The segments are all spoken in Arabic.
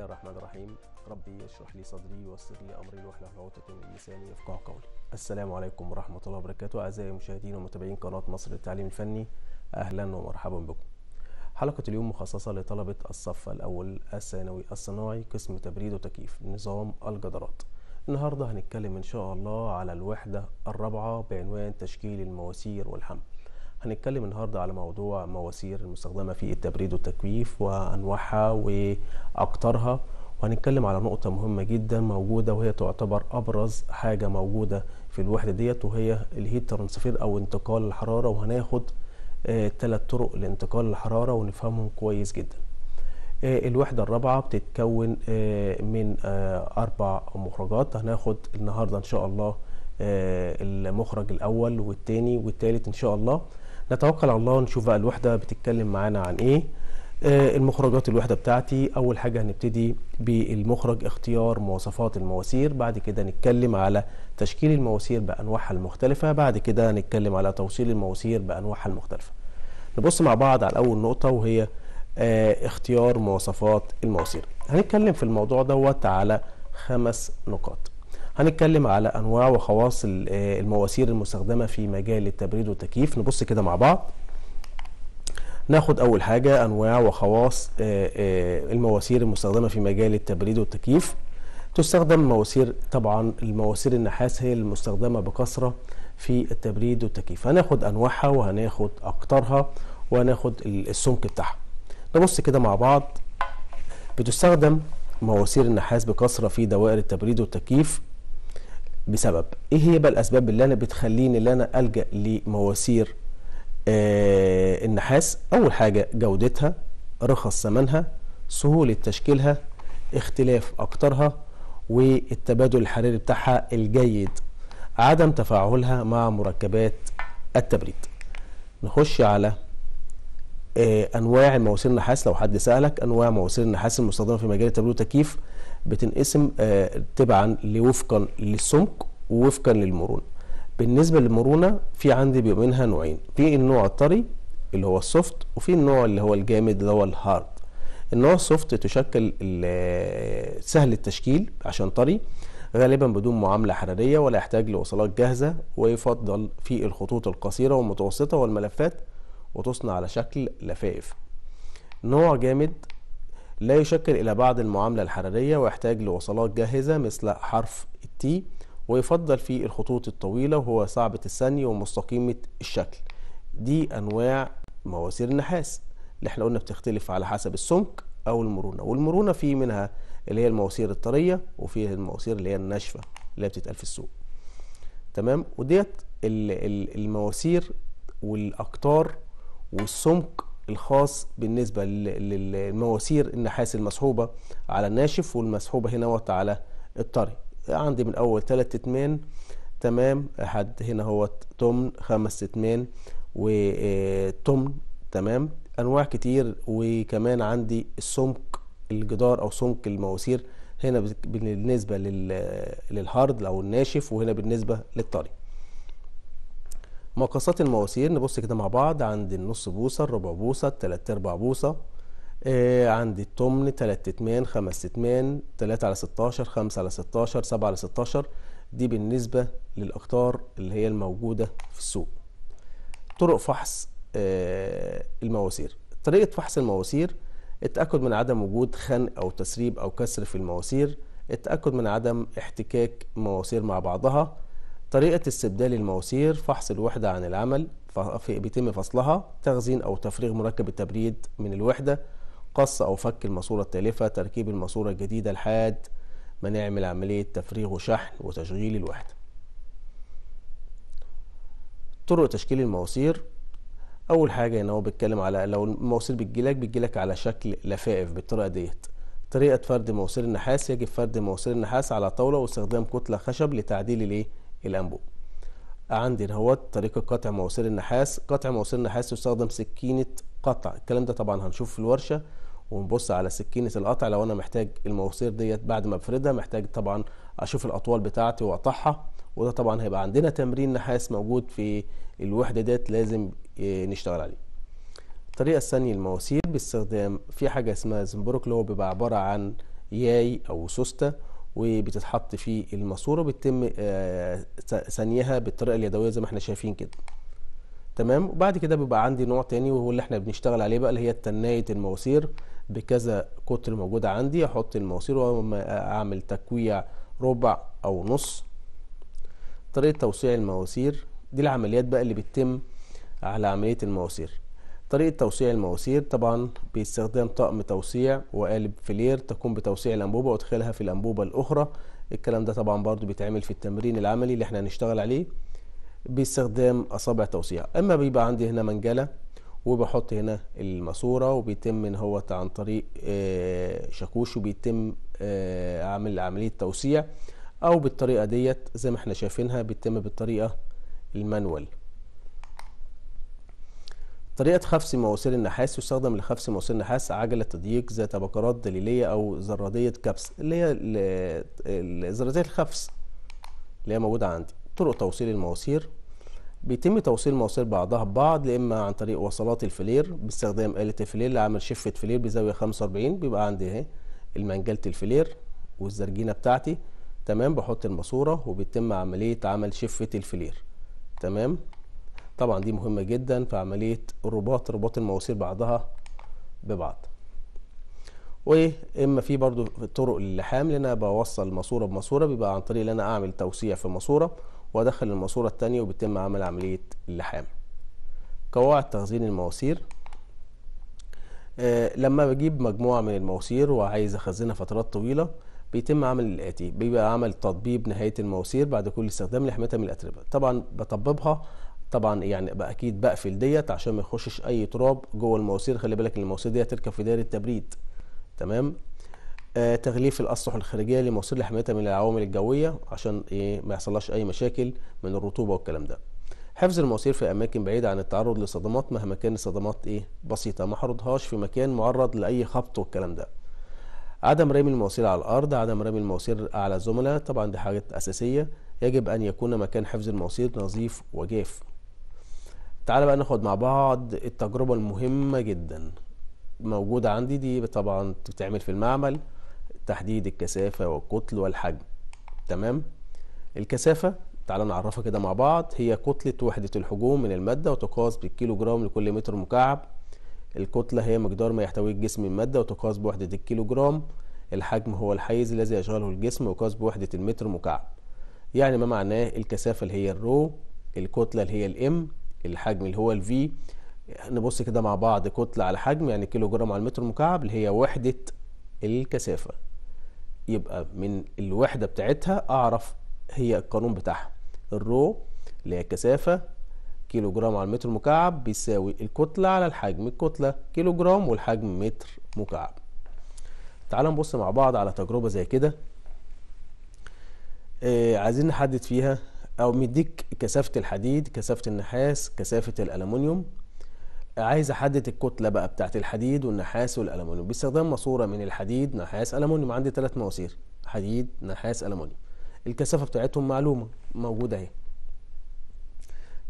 بسم الله الرحمن الرحيم ربي يشرح لي صدري ويسر لي امري واحلل عقدة من لساني يفقه قولي السلام عليكم ورحمه الله وبركاته اعزائي المشاهدين ومتابعين قناه مصر للتعليم الفني اهلا ومرحبا بكم حلقه اليوم مخصصه لطلبه الصف الاول الثانوي الصناعي قسم تبريد وتكييف نظام الجدارات النهارده هنتكلم ان شاء الله على الوحده الرابعه بعنوان تشكيل المواسير والحمل هنتكلم النهاردة على موضوع مواسير المستخدمة في التبريد والتكييف وأنواعها واكثرها وهنتكلم على نقطة مهمة جدا موجودة وهي تعتبر أبرز حاجة موجودة في الوحدة ديت وهي الهيت ترانسفير أو انتقال الحرارة وهناخد ثلاث آه، طرق لانتقال الحرارة ونفهمهم كويس جدا آه، الوحدة الرابعة بتتكون آه، من أربع مخرجات هناخد النهاردة إن شاء الله المخرج الأول والتاني والتالت إن شاء الله نتوكل على الله نشوف بقى الوحده بتتكلم معانا عن ايه آه المخرجات الوحده بتاعتي اول حاجه هنبتدي بالمخرج اختيار مواصفات المواسير بعد كده نتكلم على تشكيل المواسير بانواعها المختلفه بعد كده هنتكلم على توصيل المواسير بانواعها المختلفه نبص مع بعض على اول نقطه وهي آه اختيار مواصفات المواسير هنتكلم في الموضوع دوت على خمس نقاط هنتكلم على انواع وخواص آه، المواسير المستخدمه في مجال التبريد والتكييف نبص كده مع بعض ناخد اول حاجه انواع وخواص آه، آه، المواسير المستخدمه في مجال التبريد والتكييف تستخدم مواسير طبعا المواسير النحاس هي المستخدمه بكثره في التبريد والتكييف هناخد انواعها وهناخد اقطارها وهناخد السمك بتاعها نبص كده مع بعض بتستخدم مواسير النحاس بكثره في دوائر التبريد والتكييف بسبب ايه هي بقى الاسباب اللي انا بتخليني اللي انا الجا لمواسير آه النحاس اول حاجه جودتها رخص ثمنها سهوله تشكيلها اختلاف اكترها والتبادل الحراري بتاعها الجيد عدم تفاعلها مع مركبات التبريد نخش على آه انواع مواسير النحاس لو حد سالك انواع مواسير النحاس المستخدمه في مجال التبريد والتكييف بتنقسم آه تبعا لوفقا للسمك وفقا للمرونة بالنسبة للمرونة في عندي بيبقى منها نوعين في النوع الطري اللي هو السوفت وفي النوع اللي هو الجامد اللي هو الهارد النوع السوفت تشكل سهل التشكيل عشان طري غالبا بدون معاملة حرارية ولا يحتاج لوصلات جاهزة ويفضل في الخطوط القصيرة والمتوسطة والملفات وتصنع على شكل لفائف نوع جامد لا يشكل إلى بعض المعاملة الحرارية ويحتاج لوصلات جاهزة مثل حرف التي ويفضل في الخطوط الطويلة وهو صعبة الثانية ومستقيمة الشكل دي أنواع مواسير النحاس اللي احنا قلنا بتختلف على حسب السمك أو المرونة والمرونة في منها اللي هي المواسير الطرية وفي المواسير اللي هي الناشفة اللي هي بتتقال في السوق تمام وديت المواسير والأقطار والسمك الخاص بالنسبة للمواسير النحاس المسحوبة على الناشف والمسحوبة هنا على الطري عندي من اول 3 اتمان تمام حد هنا هو تمن خمس و وتمن آه، تمام انواع كتير وكمان عندي السمك الجدار او سمك المواسير هنا بالنسبه للهارد او الناشف وهنا بالنسبه للطري مقاسات المواسير نبص كده مع بعض عند النص بوصه الربع بوصه التلات اربع بوصه إيه عندي التمن 3 تتمان 5 تتمان 3 على 16 5 على 16 7 على 16 دي بالنسبة للأقطار اللي هي الموجودة في السوق طرق فحص إيه المواسير طريقة فحص المواسير التأكد من عدم وجود خنق أو تسريب أو كسر في المواسير التأكد من عدم احتكاك مواسير مع بعضها طريقة استبدال المواسير فحص الوحدة عن العمل بيتم فصلها تخزين أو تفريغ مركب التبريد من الوحدة قص أو فك الماسورة التالفة تركيب الماسورة الجديدة لحد ما نعمل عملية تفريغ وشحن وتشغيل الوحدة طرق تشكيل المواسير أول حاجة هنا هو بيتكلم على لو المواسير بتجيلك بتجيلك على شكل لفائف بالطريقة ديت طريقة فرد مواسير النحاس يجب فرد مواسير النحاس على طاولة واستخدام كتلة خشب لتعديل الايه الأنبوب عندي هوت طريقة قطع مواسير النحاس قطع مواسير النحاس يستخدم سكينة قطع الكلام ده طبعا هنشوف في الورشة ونبص على سكينه القطع لو انا محتاج المواسير ديت بعد ما افردها محتاج طبعا اشوف الاطوال بتاعتي واقطعها وده طبعا هيبقى عندنا تمرين نحاس موجود في الوحده ديت لازم آه، نشتغل عليه الطريقه الثانيه المواسير باستخدام في حاجه اسمها زنبرك اللي هو بيبقى عباره عن ياي او سوسته وبتتحط في الماسوره بتتم آه، ثنيها بالطريقه اليدويه زي ما احنا شايفين كده تمام وبعد كده بيبقى عندي نوع تاني وهو اللي احنا بنشتغل عليه بقى اللي هي تنايه المواسير بكذا كتر موجودة عندي احط المواسير واعمل تكويع ربع او نص طريقة توسيع المواسير دي العمليات بقى اللي بتتم على عملية المواسير طريقة توسيع المواسير طبعا باستخدام طقم توسيع وقالب فلير تقوم بتوسيع الأنبوبة وإدخالها في الأنبوبة الأخرى الكلام ده طبعا برضو بيتعمل في التمرين العملي اللي احنا هنشتغل عليه باستخدام أصابع توسيع أما بيبقى عندي هنا منجلة وبحط هنا الماسوره وبيتم ان هو عن طريق آه، شاكوش وبيتم اعمل آه، عمليه توسيع او بالطريقه ديت زي ما احنا شايفينها بيتم بالطريقه المانوال طريقة خفس مواسير النحاس يستخدم لخفس مواسير النحاس عجلة تضييق ذات بكرات دليلية أو ذرادية كبس اللي هي ذرادية الخفس اللي هي موجودة عندي طرق توصيل المواسير بيتم توصيل مواسير بعضها ببعض يا اما عن طريق وصلات الفلير باستخدام آلة الفلير اللي عامل شفة فلير بزاوية 45 بيبقى عندي اهي المنجلة الفلير والزرجينة بتاعتي تمام بحط الماسورة وبيتم عملية عمل شفة الفلير تمام طبعا دي مهمة جدا في عملية الرباط رباط المواسير بعضها ببعض واما في برضو طرق اللحام لان انا بوصل ماسوره بماسوره بيبقى عن طريق ان انا اعمل توسيع في ماسوره وادخل الماسوره الثانيه وبيتم عمل عمليه اللحام قواعد تخزين المواسير آه لما بجيب مجموعه من المواسير وعايز اخزنها فترات طويله بيتم عمل الاتي بيبقى عمل تطبيب نهايه المواسير بعد كل استخدام لحمتها من الاتربه طبعا بطببها طبعا يعني بقى اكيد بقفل ديت عشان ما يخشش اي تراب جوه المواسير خلي بالك المواسير دي هتركب في دايره تبريد تمام آه، تغليف الاسطح الخارجيه لمصير لحمايتها من العوامل الجويه عشان ايه ما يحصلش اي مشاكل من الرطوبه والكلام ده حفظ المواسير في اماكن بعيده عن التعرض لصدمات مهما كان الصدمات ايه بسيطه ما حرضهاش في مكان معرض لاي خبط والكلام ده عدم رمي المواسير على الارض عدم رمي المواسير على الزملاء طبعا دي حاجات اساسيه يجب ان يكون مكان حفظ المواسير نظيف وجاف تعالى بقى ناخد مع بعض التجربه المهمه جدا موجوده عندي دي طبعا بتتعمل في المعمل تحديد الكثافة والكتل والحجم تمام الكثافة تعالى نعرفها كده مع بعض هي كتلة وحدة الحجوم من المادة وتقاس بالكيلو جرام لكل متر مكعب الكتلة هي مقدار ما يحتويه الجسم من مادة وتقاس بوحدة الكيلو جرام الحجم هو الحيز الذي يشغله الجسم ويقاس بوحدة المتر مكعب يعني ما معناه الكثافة اللي هي الرو الكتلة اللي هي الام الحجم اللي هو الفي نبص كده مع بعض كتلة على حجم يعني كيلو جرام على المتر مكعب اللي هي وحدة الكثافة يبقى من الوحده بتاعتها اعرف هي القانون بتاعها الرو اللي هي الكثافه كيلو جرام على المتر مكعب بيساوي الكتله على الحجم الكتله كيلو جرام والحجم متر مكعب تعال نبص مع بعض على تجربه زي كده آه عايزين نحدد فيها او مديك كثافه الحديد كثافه النحاس كثافه الالومنيوم عايز احدد الكتله بقى بتاعت الحديد والنحاس والالومنيوم باستخدام ماسوره من الحديد نحاس الومنيوم عندي ثلاث مواسير حديد نحاس الومنيوم الكثافه بتاعتهم معلومه موجوده اهي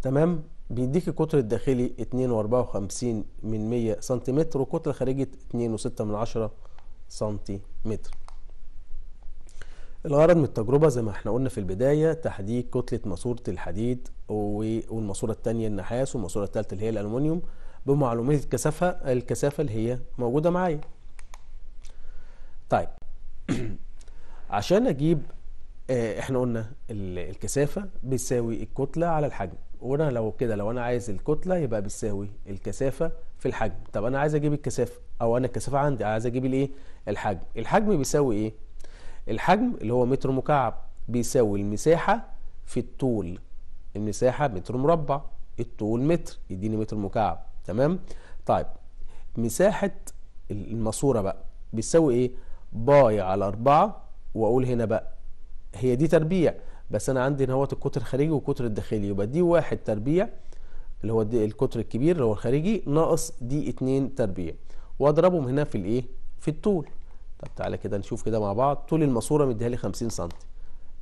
تمام بيديك القطر الداخلي 2.54 من 100 سنتيمتر والكتله خارجيه 2.6 من 10 سنتيمتر الغرض من التجربة زي ما احنا قلنا في البداية تحديد كتلة ماسورة الحديد والماسورة التانية النحاس والماسورة التالتة اللي هي الألومنيوم بمعلومات الكثافة الكثافة اللي هي موجودة معايا طيب عشان اجيب آه، احنا قلنا الكثافة بتساوي الكتلة على الحجم وانا لو كده لو انا عايز الكتلة يبقى بتساوي الكثافة في الحجم طب انا عايز اجيب الكثافة او انا الكثافة عندي عايز اجيب الايه الحجم الحجم بيساوي ايه الحجم اللي هو متر مكعب بيساوي المساحة في الطول المساحة متر مربع الطول متر يديني متر مكعب تمام طيب مساحة الماسورة بقى بتساوي ايه باي على أربعة وأقول هنا بقى هي دي تربيع بس أنا عندي هنا هوت القطر الخارجي والقطر الداخلي يبقى دي واحد تربيع اللي هو القطر الكبير اللي هو الخارجي ناقص دي اتنين تربيع وأضربهم هنا في الإيه في الطول طب تعالى كده نشوف كده مع بعض طول الماسورة مديها لي 50 سم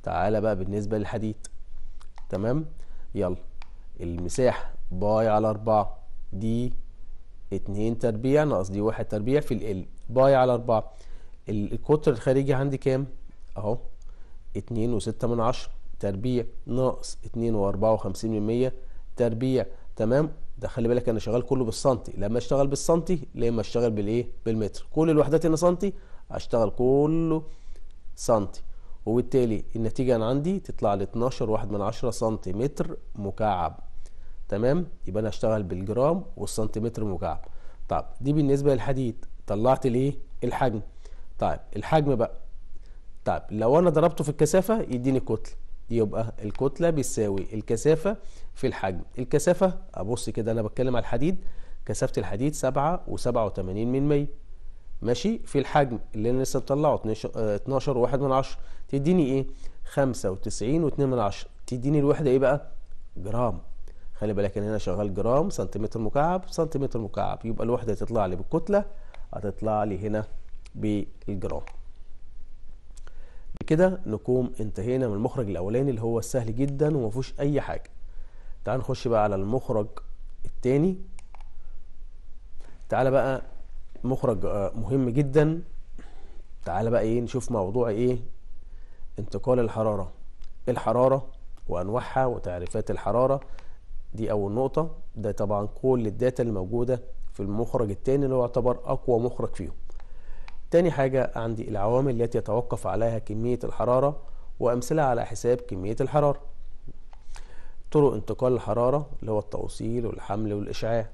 تعالى بقى بالنسبة للحديد تمام يلا المساحة باي على 4 دي اتنين تربيع ناقص دي واحد تربيع في ال باي على اربعة القطر الخارجي عندي كام اهو اتنين وستة من عشرة تربيع ناقص اتنين واربعة وخمسين من مية تربيع تمام ده خلي بالك انا شغال كله بالسنتي لما اشتغل بالسنتي لما اشتغل بالايه بالمتر كل الوحدات هنا سنتي اشتغل كله سنتي وبالتالي النتيجة أنا عندي تطلع ل 12 واحد من عشرة سنتي متر مكعب تمام يبقى انا هشتغل بالجرام والسنتيمتر مكعب طب دي بالنسبه للحديد طلعت الايه الحجم طيب الحجم بقى طيب لو انا ضربته في الكثافه يديني الكتله يبقى الكتله بتساوي الكثافه في الحجم الكثافه ابص كده انا بتكلم على الحديد كثافه الحديد 7 و87 من 100 ماشي في الحجم اللي انا لسه مطلعه 12 آه، و1 من 10 تديني ايه 95 و2 من 10 تديني الوحده ايه بقى جرام خلي بالك ان هنا شغال جرام سنتيمتر مكعب سنتيمتر مكعب يبقى الوحده تطلع لي بالكتله هتطلع لي هنا بالجرام بكده نكون انتهينا من المخرج الاولاني اللي هو السهل جدا وما فيهوش اي حاجه تعال نخش بقى على المخرج الثاني تعال بقى مخرج آه، مهم جدا تعال بقى ايه نشوف موضوع ايه انتقال الحراره الحراره وانواعها وتعريفات الحراره دي اول نقطه ده طبعا كل الداتا اللي موجوده في المخرج الثاني اللي هو يعتبر اقوى مخرج فيهم تاني حاجه عندي العوامل التي يتوقف عليها كميه الحراره وامثله على حساب كميه الحراره طرق انتقال الحراره اللي هو التوصيل والحمل والاشعاع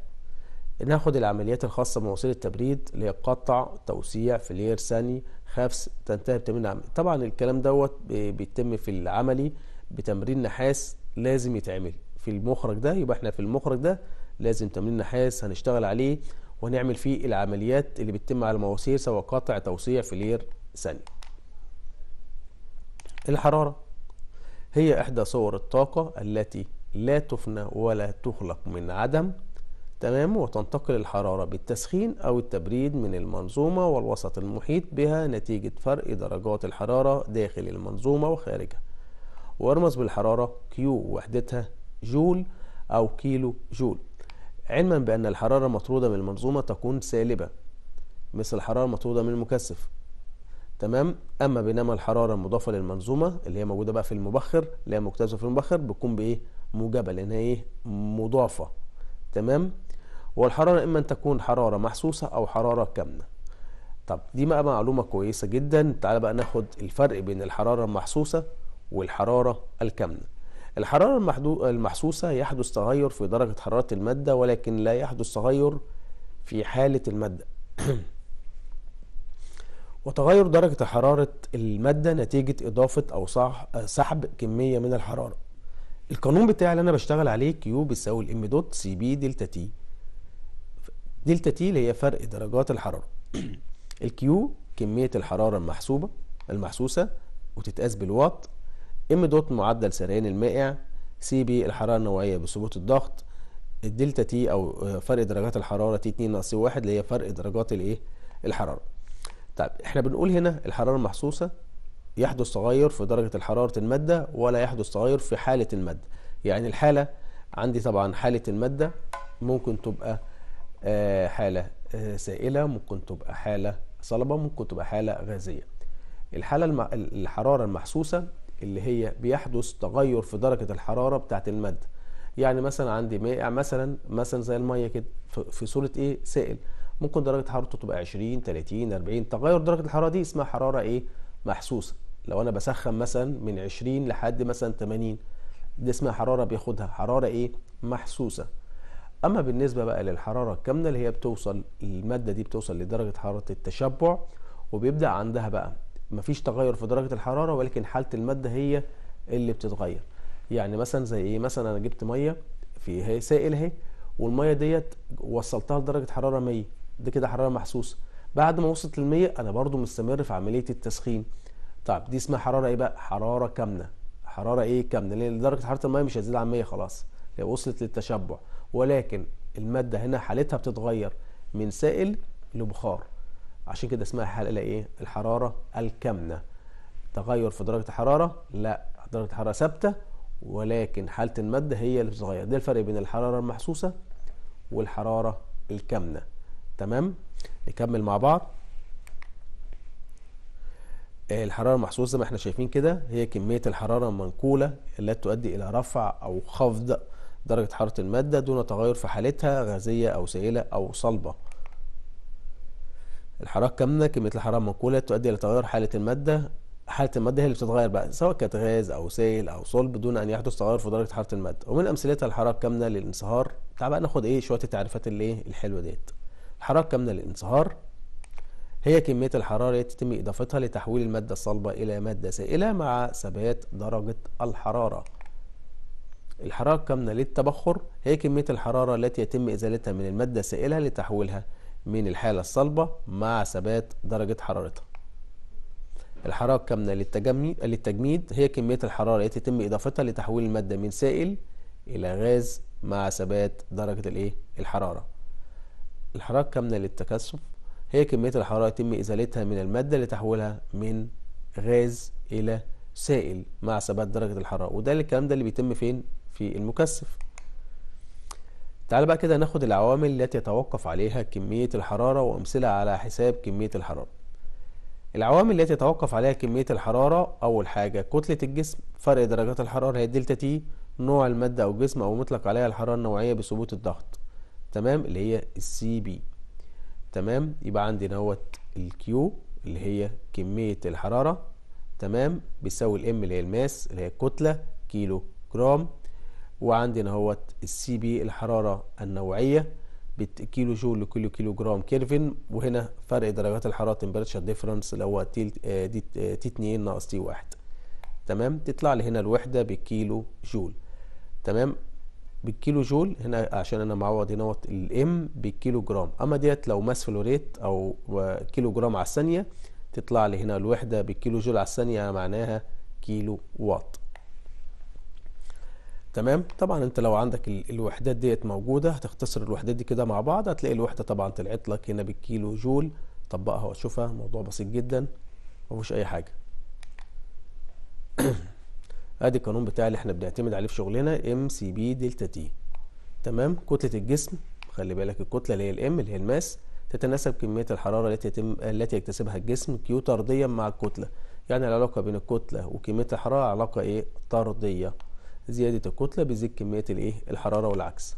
ناخد العمليات الخاصة بمواصيل التبريد اللي هي قطع توسيع فلير ثاني خفس تنتهي بتمرين عملي طبعا الكلام دوت بيتم في العملي بتمرين نحاس لازم يتعمل في المخرج ده يبقى احنا في المخرج ده لازم تمرين نحاس هنشتغل عليه وهنعمل فيه العمليات اللي بتتم على المواسير سواء قطع توسيع لير ثانية الحرارة هي إحدى صور الطاقة التي لا تفنى ولا تخلق من عدم تمام وتنتقل الحرارة بالتسخين أو التبريد من المنظومة والوسط المحيط بها نتيجة فرق درجات الحرارة داخل المنظومة وخارجها ويرمز بالحرارة كيو وحدتها جول أو كيلو جول علما بأن الحرارة المطرودة من المنظومة تكون سالبة مثل الحرارة المطرودة من المكثف تمام أما بينما الحرارة المضافة للمنظومة اللي هي موجودة بقى في المبخر اللي هي مكتسبة في المبخر بتكون بإيه موجبة لأنها إيه مضافة تمام والحرارة إما أن تكون حرارة محسوسة أو حرارة كامنة طب دي بقى معلومة كويسة جدا تعال بقى ناخد الفرق بين الحرارة المحسوسة والحرارة الكامنة الحرارة المحسوسة يحدث تغير في درجة حرارة المادة ولكن لا يحدث تغير في حالة المادة وتغير درجة حرارة المادة نتيجة إضافة أو سحب كمية من الحرارة القانون بتاعي اللي أنا بشتغل عليه كيو بيساوي الام دوت سي بي دلتا تي دلتا تي اللي هي فرق درجات الحرارة الكيو كمية الحرارة المحسوبة المحسوسة وتتقاس بالوات ام دوت معدل سريان المائع سي بي الحرارة النوعية بثبوت الضغط الدلتا تي او فرق درجات الحرارة تي 2 ناقص 1 اللي هي فرق درجات الايه الحرارة طيب احنا بنقول هنا الحرارة المحسوسة يحدث تغير في درجة حرارة المادة ولا يحدث تغير في حالة المادة يعني الحالة عندي طبعا حالة المادة ممكن تبقى آه، حالة آه، سائلة ممكن تبقى حالة صلبة ممكن تبقى حالة غازية الحالة الحرارة المحسوسة اللي هي بيحدث تغير في درجه الحراره بتاعه الماده يعني مثلا عندي مائع يعني مثلا مثلا زي الميه كده في صوره ايه سائل ممكن درجه حرارته تبقى 20 30 40 تغير درجه الحراره دي اسمها حراره ايه محسوسه لو انا بسخن مثلا من 20 لحد مثلا 80 دي اسمها حراره بياخدها حراره ايه محسوسه اما بالنسبه بقى للحراره الكامنه اللي هي بتوصل الماده دي بتوصل لدرجه حراره التشبع وبيبدا عندها بقى مفيش تغير في درجه الحراره ولكن حاله الماده هي اللي بتتغير يعني مثلا زي ايه مثلا انا جبت ميه في إيه؟ سائل اهي والميه ديت وصلتها لدرجه حراره 100 دي كده حراره محسوسه بعد ما وصلت ل 100 انا برضو مستمر في عمليه التسخين طب دي اسمها حراره ايه بقى حراره كامنه حراره ايه كامنه لان درجه حراره الميه مش هتزيد عن 100 خلاص هي وصلت للتشبع ولكن الماده هنا حالتها بتتغير من سائل لبخار عشان كده اسمها حاله ايه الحراره الكامنه تغير في درجه الحراره لا درجه الحراره ثابته ولكن حاله الماده هي اللي بتتغير ده الفرق بين الحراره المحسوسه والحراره الكامنه تمام نكمل مع بعض الحرارة المحسوسة زي ما احنا شايفين كده هي كمية الحرارة المنقولة التي تؤدي إلى رفع أو خفض درجة حرارة المادة دون تغير في حالتها غازية أو سائلة أو صلبة الحرارة كامنة كمية الحرارة المنقولة تؤدي إلى تغير حالة المادة حالة المادة هي اللي بتتغير بقى سواء كانت غاز أو سيل أو صلب دون أن يحدث تغير في درجة حرارة المادة ومن أمثلتها الحرارة الكامنة للانصهار تعال بقى ناخد إيه شوية التعريفات اللي إيه الحلوة ديت الحرارة الكامنة للانصهار هي كمية الحرارة التي يتم إضافتها لتحويل المادة الصلبة إلى مادة سائلة مع ثبات درجة الحرارة الحرارة الكامنة للتبخر هي كمية الحرارة التي يتم إزالتها من المادة السائلة لتحويلها من الحالة الصلبة مع ثبات درجة حرارتها الحرارة الكامنة للتجميد هي كمية الحرارة التي يتم إضافتها لتحويل المادة من سائل إلى غاز مع ثبات درجة الإيه؟ الحرارة الحرارة الكامنة للتكثف هي كمية الحرارة يتم إزالتها من المادة لتحويلها من غاز إلى سائل مع ثبات درجة الحرارة وده الكلام ده اللي بيتم فين؟ في المكثف تعال بقى كده ناخد العوامل التي يتوقف عليها كمية الحرارة وأمثلة على حساب كمية الحرارة العوامل التي يتوقف عليها كمية الحرارة أول حاجة كتلة الجسم فرق درجات الحرارة هي دلتا تي نوع المادة أو الجسم أو مطلق عليها الحرارة النوعية بثبوت الضغط تمام اللي هي السي بي تمام يبقى عندنا اهوت الكيو اللي هي كمية الحرارة تمام بيساوي الام اللي هي الماس اللي هي الكتلة كيلو جرام وعندي هو السي بي الحراره النوعيه بالكيلو جول لكل كيلو جرام كيلفن وهنا فرق درجات الحراره temperature ديفرنس اللي هو آه، آه، تي دي تي 2 ناقص تي 1 تمام تطلع لي هنا الوحده بالكيلو جول تمام بالكيلو جول هنا عشان انا معوض هنا الام بالكيلو جرام اما ديت لو ماس فلوريت او كيلو جرام على الثانيه تطلع لي هنا الوحده بالكيلو جول على الثانيه معناها كيلو واط تمام طبعا انت لو عندك الوحدات ديت موجوده هتختصر الوحدات دي كده مع بعض هتلاقي الوحده طبعا طلعت لك هنا بالكيلو جول طبقها واشوفها موضوع بسيط جدا مفيش اي حاجه ادي القانون بتاعي اللي احنا بنعتمد عليه في شغلنا ام سي بي دلتا تي تمام كتله الجسم خلي بالك الكتله اللي هي الام اللي هي الماس تتناسب كميه الحراره التي يتم التي يكتسبها الجسم كيو طرديا مع الكتله يعني العلاقه بين الكتله وكميه الحراره علاقه ايه طرديه زيادة الكتلة بيزيد كمية الايه الحرارة والعكس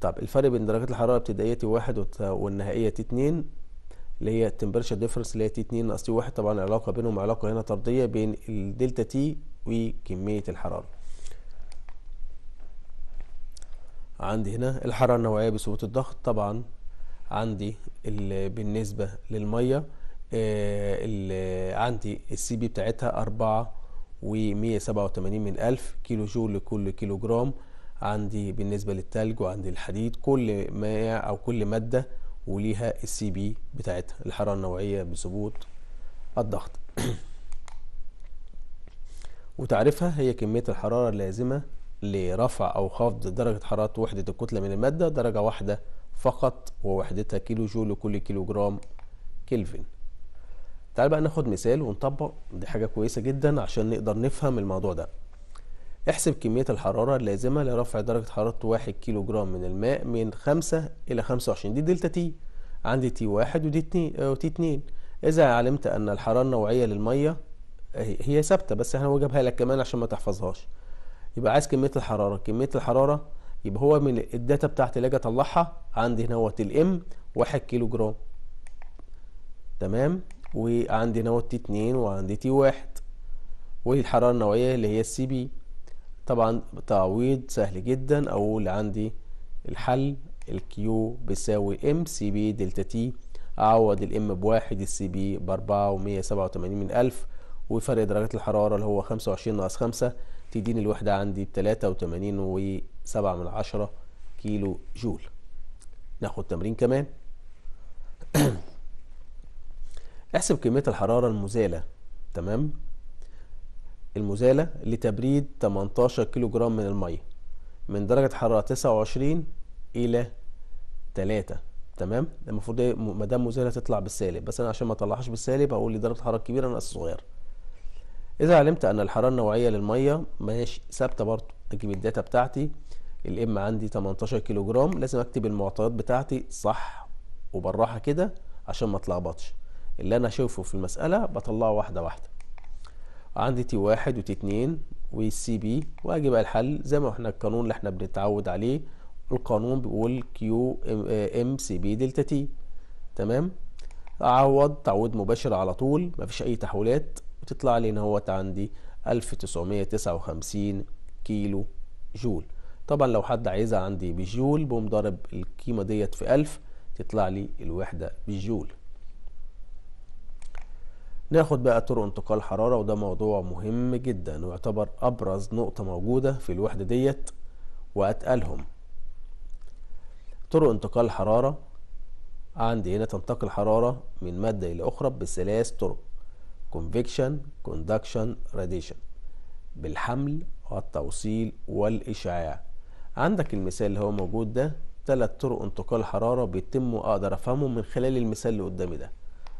طب الفرق بين درجات الحرارة الابتدائية تي واحد والنهائية تي اتنين اللي هي التمبرشر ديفرنس اللي هي تي اتنين ناقص تي واحد طبعا العلاقة بينهم علاقة هنا طردية بين الدلتا تي وكمية الحرارة عندي هنا الحرارة النوعية بثبوت الضغط طبعا عندي بالنسبة للمية آه، عندي السي بي بتاعتها أربعة و187 من ألف كيلو جول لكل كيلو جرام عندي بالنسبة للتلج وعندي الحديد كل ماء أو كل مادة وليها السي بي بتاعتها الحرارة النوعية بثبوت الضغط وتعريفها هي كمية الحرارة اللازمة لرفع أو خفض درجة حرارة وحدة الكتلة من المادة درجة واحدة فقط ووحدتها كيلو جول لكل كيلو جرام كلفن تعال بقى ناخد مثال ونطبق دي حاجة كويسة جدا عشان نقدر نفهم الموضوع ده احسب كمية الحرارة اللازمة لرفع درجة حرارة واحد كيلو جرام من الماء من خمسة إلى خمسة وعشرين دي دلتا تي عندي تي واحد ودي اتنين آه، وتي اتنين إذا علمت أن الحرارة النوعية للمية آه، هي ثابتة بس احنا هنوجبها لك كمان عشان ما تحفظهاش يبقى عايز كمية الحرارة كمية الحرارة يبقى هو من الداتا بتاعتي اللي اجي اطلعها عندي هنا هوت الام واحد كيلو جرام تمام وعندي نواه تي اتنين وعندي تي واحد والحرارة النوعية اللي هي السي بي طبعا تعويض سهل جدا اقول عندي الحل الكيو بيساوي ام سي بي دلتا تي اعوض الام بواحد السي بي باربعة ومية سبعة وتمانين من الف وفرق درجات الحرارة اللي هو خمسة وعشرين ناقص خمسة تديني الوحدة عندي بتلاتة وتمانين وسبعة من عشرة كيلو جول ناخد تمرين كمان احسب كمية الحرارة المزالة تمام المزالة لتبريد 18 كيلو جرام من المية من درجة حرارة 29 إلى 3 تمام المفروض إيه؟ ما دام مزالة تطلع بالسالب بس أنا عشان ما أطلعهاش بالسالب هقول لي درجة حرارة كبيرة ناقص صغير إذا علمت أن الحرارة النوعية للمية ماشي ثابتة برضه أجيب الداتا بتاعتي الام عندي 18 كيلو جرام لازم اكتب المعطيات بتاعتي صح وبالراحه كده عشان ما اتلخبطش اللي انا اشوفه في المساله بطلعه واحده واحده عندي تي واحد وتي اتنين والسي بي واجي بقى الحل زي ما احنا القانون اللي احنا بنتعود عليه القانون بيقول كيو ام سي بي دلتا تي تمام اعوض تعويض مباشر على طول مفيش اي تحويلات وتطلع لي ان هو عندي 1959 كيلو جول طبعا لو حد عايزها عندي بجول بقوم ضارب القيمه ديت في 1000 تطلع لي الوحده بالجول ناخد بقى طرق انتقال حرارة وده موضوع مهم جدا ويعتبر أبرز نقطة موجودة في الوحدة ديت وأتقالهم طرق انتقال الحرارة عندي هنا تنتقل الحرارة من مادة إلى أخرى بثلاث طرق convection conduction radiation بالحمل والتوصيل والإشعاع عندك المثال اللي هو موجود ده ثلاث طرق انتقال حرارة بيتم أقدر أفهمه من خلال المثال اللي قدامي ده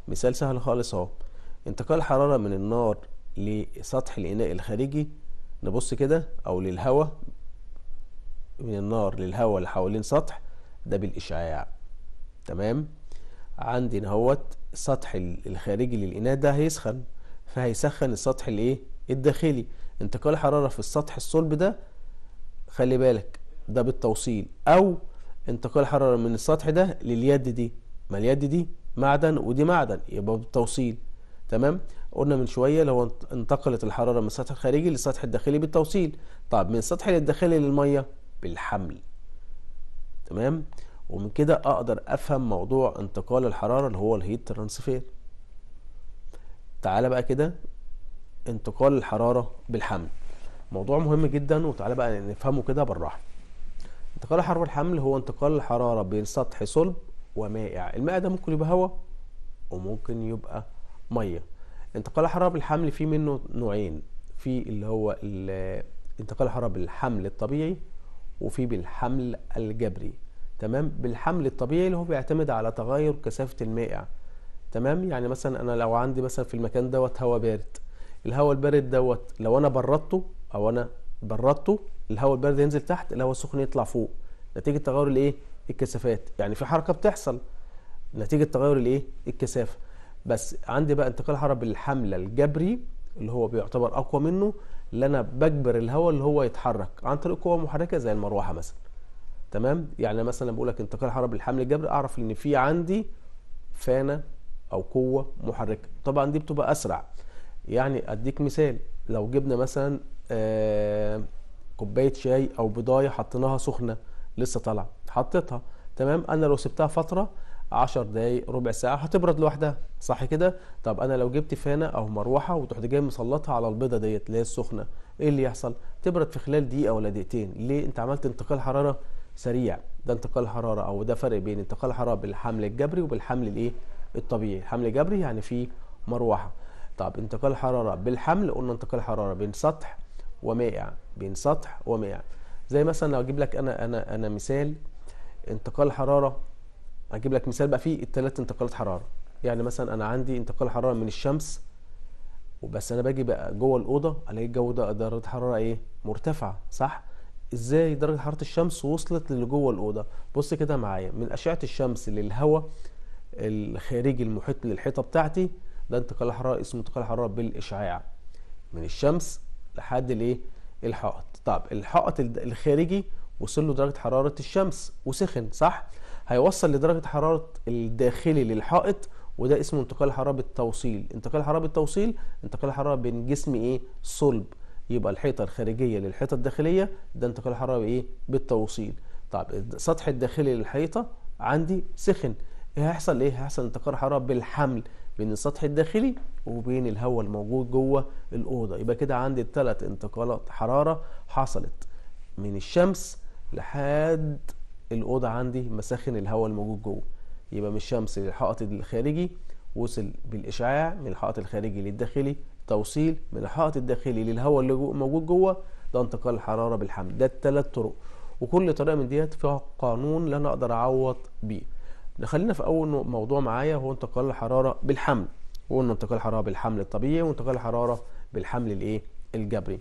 مثال سهل خالص أهو انتقال حرارة من النار لسطح الإناء الخارجي نبص كده أو للهواء من النار للهواء اللي حوالين سطح ده بالإشعاع تمام عندي اهوت السطح الخارجي للإناء ده هيسخن فهيسخن السطح الايه الداخلي انتقال حرارة في السطح الصلب ده خلي بالك ده بالتوصيل أو انتقال حرارة من السطح ده لليد دي ما اليد دي معدن ودي معدن يبقى بالتوصيل تمام قلنا من شويه لو انتقلت الحراره من السطح الخارجي للسطح الداخلي بالتوصيل طب من السطح الداخلي للميه بالحمل تمام ومن كده اقدر افهم موضوع انتقال الحراره اللي هو الهيت ترانسفير تعالى بقى كده انتقال الحراره بالحمل موضوع مهم جدا وتعالى بقى نفهمه كده بالراحه انتقال الحراره بالحمل هو انتقال الحراره بين سطح صلب ومائع المائع ده ممكن يبقى هواء وممكن يبقى ميه انتقال الحراره بالحمل في منه نوعين في اللي هو انتقال الحراره بالحمل الطبيعي وفي بالحمل الجبري تمام بالحمل الطبيعي اللي هو بيعتمد على تغير كثافه المائع تمام يعني مثلا انا لو عندي مثلا في المكان دوت هواء بارد الهواء البارد دوت لو انا بردته او انا بردته الهواء البارد ينزل تحت الهواء السخن يطلع فوق نتيجه تغير الايه الكثافات يعني في حركه بتحصل نتيجه تغير الايه الكثافه بس عندي بقى انتقال حرب الحمله الجبري اللي هو بيعتبر اقوى منه اللي انا بجبر الهواء اللي هو يتحرك عن طريق قوه محركه زي المروحه مثلا تمام يعني مثلا بقول لك انتقال حرب الحمل الجبري اعرف ان في عندي فانه او قوه محركه طبعا دي بتبقى اسرع يعني اديك مثال لو جبنا مثلا آه كوبايه شاي او بضايه حطيناها سخنه لسه طالعه حطيتها تمام انا لو سبتها فتره 10 دقايق ربع ساعه هتبرد لوحدها صح كده طب انا لو جبت فانه او مروحه وتحت جاي مسلطها على البيضه ديت اللي هي السخنه ايه اللي يحصل تبرد في خلال دقيقه ولا دقيقتين ليه انت عملت انتقال حراره سريع ده انتقال حراره او ده فرق بين انتقال حراره بالحمل الجبري وبالحمل الايه الطبيعي الحمل الجبري يعني فيه مروحه طب انتقال حراره بالحمل قلنا انتقال حراره بين سطح ومائع بين سطح ومائع زي مثلا لو اجيب لك انا انا انا مثال انتقال حراره هجيب لك مثال بقى فيه الثلاث انتقالات حراره يعني مثلا انا عندي انتقال حراره من الشمس وبس انا باجي بقى جوه الاوضه الاقي الجو ده درجه حراره ايه مرتفعه صح ازاي درجه حراره الشمس وصلت للي جوه الاوضه بص كده معايا من اشعه الشمس للهواء الخارجي المحيط للحيطه بتاعتي ده انتقال حراره اسمه انتقال حراره بالاشعاع من الشمس لحد الايه الحائط طب الحائط الخارجي وصل له درجه حراره الشمس وسخن صح هيوصل لدرجه حراره الداخلي للحائط وده اسمه انتقال حراره بالتوصيل انتقال حراره بالتوصيل انتقال حراره بين جسم ايه صلب يبقى الحيطه الخارجيه للحيطه الداخليه ده انتقال حراره ايه بالتوصيل طب السطح الداخلي للحيطه عندي سخن إيه هيحصل ايه هيحصل انتقال حراره بالحمل بين السطح الداخلي وبين الهواء الموجود جوه الاوضه يبقى كده عندي الثلاث انتقالات حراره حصلت من الشمس لحد الاوضه عندي مساخن الهواء الموجود جوه يبقى من الشمس للحائط الخارجي وصل بالاشعاع من الحائط الخارجي للداخلي توصيل من الحائط الداخلي للهواء اللي موجود جوه ده انتقال الحراره بالحمل ده الثلاث طرق وكل طريقه من ديت فيها قانون لا انا اقدر اعوض بيه خلينا في اول موضوع معايا هو انتقال الحراره بالحمل وقلنا انتقال الحراره بالحمل الطبيعي وانتقال الحراره بالحمل الايه الجبري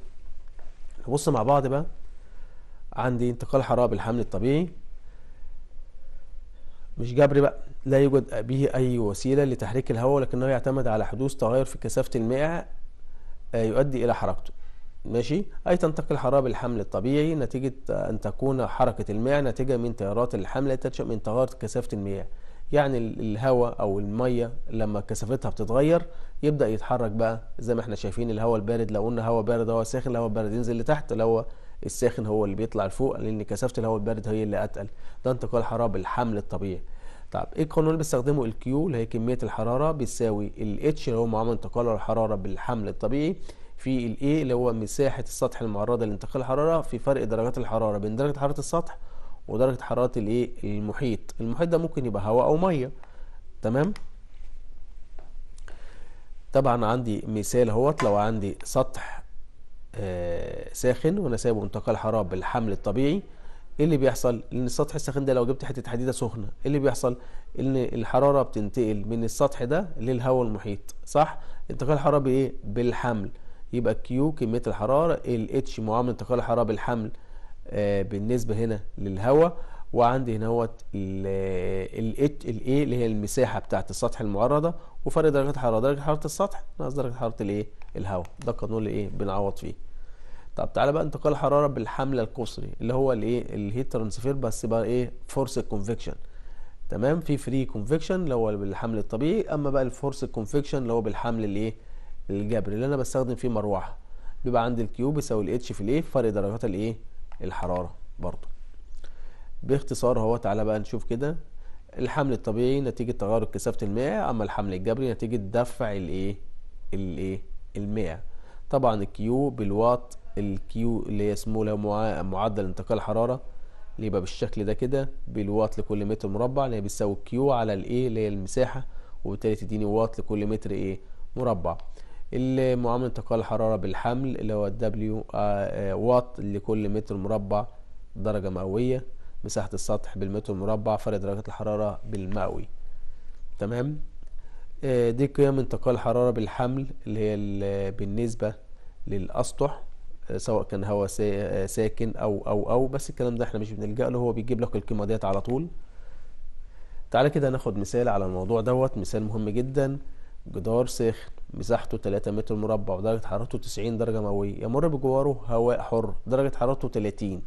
نبص مع بعض بقى عندي انتقال حراره بالحمل الطبيعي مش جبر بقى لا يوجد به أي وسيلة لتحريك الهواء ولكنه يعتمد على حدوث تغير في كثافة المائع آه، يؤدي إلى حركته ماشي أي تنتقل حرارة بالحمل الطبيعي نتيجة أن تكون حركة الماء نتيجة من تيارات الحمل تنشأ من تغير كثافة المياه يعني الهواء أو المية لما كثافتها بتتغير يبدأ يتحرك بقى زي ما احنا شايفين الهواء البارد لو قلنا هواء بارد هواء ساخن الهواء بارد ينزل لتحت لو الساخن هو اللي بيطلع لفوق لان كثافه الهواء البارد هي اللي اتقل ده انتقال حراره بالحمل الطبيعي طب ايه القانون اللي بيستخدمه الكيو اللي هي كميه الحراره بتساوي الاتش اللي هو معامل انتقال الحراره بالحمل الطبيعي في الاي اللي هو مساحه السطح المعرضه لانتقال الحراره في فرق درجات الحراره بين درجه حراره السطح ودرجه حراره الايه المحيط المحيط ده ممكن يبقى هواء او ميه تمام طبعا عندي مثال اهوت لو عندي سطح ساخن وانا سايبه انتقال حراره بالحمل الطبيعي ايه اللي بيحصل ان السطح الساخن ده لو جبت حته حديده سخنه ايه اللي بيحصل ان الحراره بتنتقل من السطح ده للهواء المحيط صح انتقال الحراره بايه بالحمل يبقى كيو كميه الحراره الاتش معامله انتقال الحراره بالحمل آه بالنسبه هنا للهواء وعندي هنا الاتش الايه اللي هي المساحه بتاعه السطح المعرضه وفرق درجه الحراره درجه حراره السطح ناقص درجه حراره الايه الهواء ده القانون اللي ايه بنعوض فيه طب تعالى بقى انتقال الحراره بالحمل القصري اللي هو الايه الهيت ترانسفير بس بقى ايه فورس كونفكشن تمام في فري كونفكشن اللي هو بالحمل الطبيعي اما بقى الفورس كونفكشن اللي هو بالحمل الايه الجبري اللي انا بستخدم فيه مروحه بيبقى عندي الكيو بيساوي الاتش في الايه فرق درجات الايه الحراره برضو باختصار هو تعالى بقى نشوف كده الحمل الطبيعي نتيجه تغير كثافه المياه اما الحمل الجبري نتيجه دفع الايه الايه المياه طبعا الكيو بالواط الكيو اللي هي اسمه له معدل انتقال الحراره اللي يبقى بالشكل ده كده بالواط لكل متر مربع اللي هي بتساوي الكيو على الايه اللي هي المساحه وبالتالي تديني واط لكل متر ايه مربع معامل انتقال الحراره بالحمل اللي هو الدبليو آه، آه، واط لكل متر مربع درجه مئويه مساحه السطح بالمتر مربع فرق درجات الحراره بالمئوي تمام آه، دي قيم انتقال الحراره بالحمل اللي هي بالنسبة للأسطح آه، سواء كان هواء آه، ساكن أو أو أو بس الكلام ده احنا مش بنلجأ له هو بيجيب لك القيمة ديت على طول تعالى كده ناخد مثال على الموضوع دوت مثال مهم جدا جدار ساخن مساحته 3 متر مربع ودرجة حرارته 90 درجة مئوية يمر بجواره هواء حر درجة حرارته 30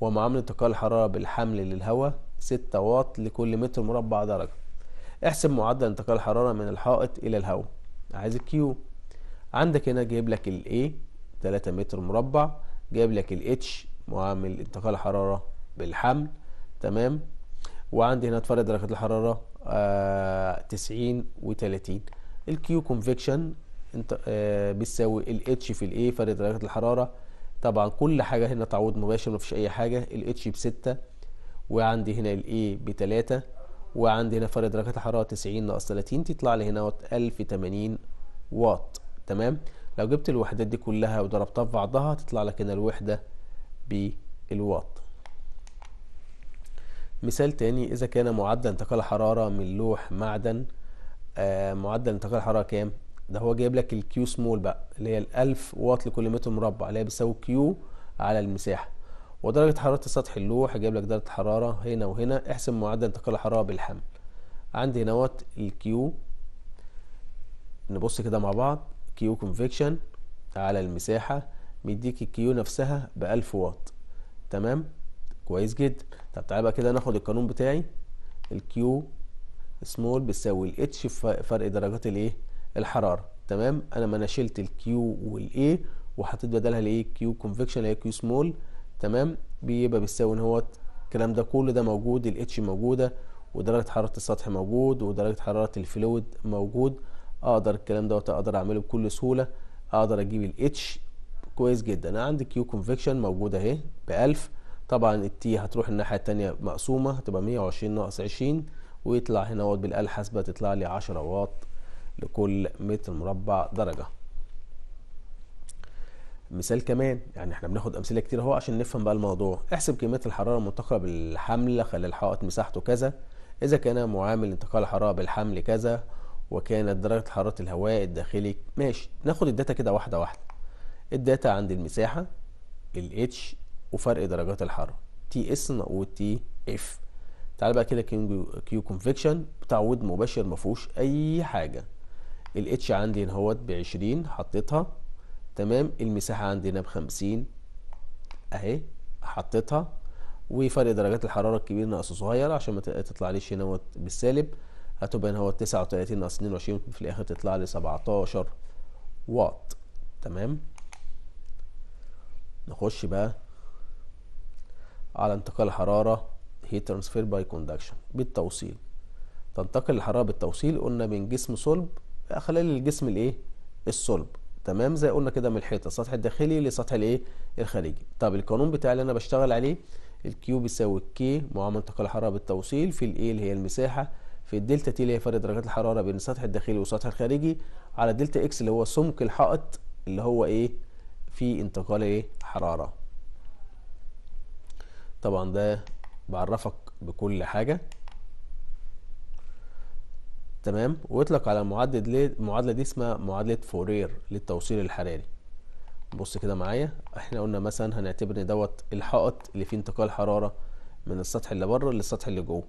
ومعامل انتقال الحرارة بالحمل للهواء 6 واط لكل متر مربع درجة احسب معدل انتقال الحرارة من الحائط إلى الهواء عايز الكيو عندك هنا جايب لك الاي 3 متر مربع جايب لك الاتش معامل انتقال الحرارة بالحمل تمام وعندي هنا فرق درجة الحرارة آه 90 و30 الكيو كونفكشن انت آه بتساوي الاتش في الايه فرق درجة الحرارة طبعا كل حاجة هنا تعود مباشر مفيش أي حاجة الاتش 6 وعندي هنا الايه 3 وعندي هنا فرق درجات الحراره 90 ناقص 30 تطلع لي هنا 1080 واط تمام لو جبت الوحدات دي كلها وضربتها في بعضها تطلع لك هنا الوحده بالواط مثال تاني اذا كان معدل انتقال الحراره من لوح معدن آه معدل انتقال الحراره كام ده هو جايب لك الكيو سمول بقى اللي هي ال1000 واط لكل متر مربع اللي هي بتساوي كيو على المساحه ودرجة حرارة سطح اللوح جايب لك درجة حرارة هنا وهنا احسب معدل انتقال الحرارة بالحمل عندي هنا وات الكيو نبص كده مع بعض كيو كونفكشن على المساحة مديك الكيو نفسها 1000 واط تمام كويس جدا طب تعالى بقى كده ناخد القانون بتاعي الكيو سمول بتساوي الاتش في فرق درجات الايه الحرارة تمام انا ما انا شلت الكيو والاي وحطيت بدلها الايه كيو كونفكشن اللي هي كيو سمول تمام بيبقى بيساوي ان هو الكلام ده كل ده موجود الاتش موجوده ودرجه حراره السطح موجود ودرجه حراره الفلويد موجود اقدر الكلام دوت اقدر اعمله بكل سهوله اقدر اجيب الاتش كويس جدا انا عندي كيو كونفكشن موجوده اهي ب 1000 طبعا التي هتروح الناحيه الثانيه مقسومه هتبقى 120 ناقص 20 ويطلع هنا بال بالآلة تطلع لي 10 واط لكل متر مربع درجه مثال كمان يعني احنا بناخد امثله كتير اهو عشان نفهم بقى الموضوع احسب كميه الحراره المنتقله بالحمل خلال الحائط مساحته كذا اذا كان معامل انتقال الحراره بالحمل كذا وكانت درجه حراره الهواء الداخلي ماشي ناخد الداتا كده واحده واحده الداتا عند المساحه الاتش وفرق درجات الحراره تي اس ناقوس تي اف تعال بقى كده كيو كيو كونفكشن بتعويض مباشر ما فيهوش اي حاجه الاتش عندي اهوت ب 20 حطيتها تمام المساحة عندنا بخمسين اهي حطيتها وفرق درجات الحرارة الكبير ناقص صغير عشان ما تطلعليش هنا بالسالب هتبقى هنا هو 39 ناقص 22 في الاخر تطلع لي 17 واط تمام نخش بقى على انتقال الحرارة هي ترانسفير باي كوندكشن بالتوصيل تنتقل الحرارة بالتوصيل قلنا من جسم صلب خلال الجسم الايه الصلب تمام زي قلنا كده من الحيطه السطح الداخلي للسطح الايه الخارجي طب القانون بتاعي اللي انا بشتغل عليه الكيو بيساوي الكي معامل انتقال الحراره بالتوصيل في الايه اللي هي المساحه في الدلتا تي اللي هي فرق درجات الحراره بين السطح الداخلي والسطح الخارجي على الدلتا اكس اللي هو سمك الحائط اللي هو ايه في انتقال ايه حراره طبعا ده بعرفك بكل حاجه تمام ويطلق على المعدل ليه المعادله دي اسمها معادله فورير للتوصيل الحراري بص كده معايا احنا قلنا مثلا هنعتبر ان دوت الحائط اللي فيه انتقال حراره من السطح اللي بره للسطح اللي جوه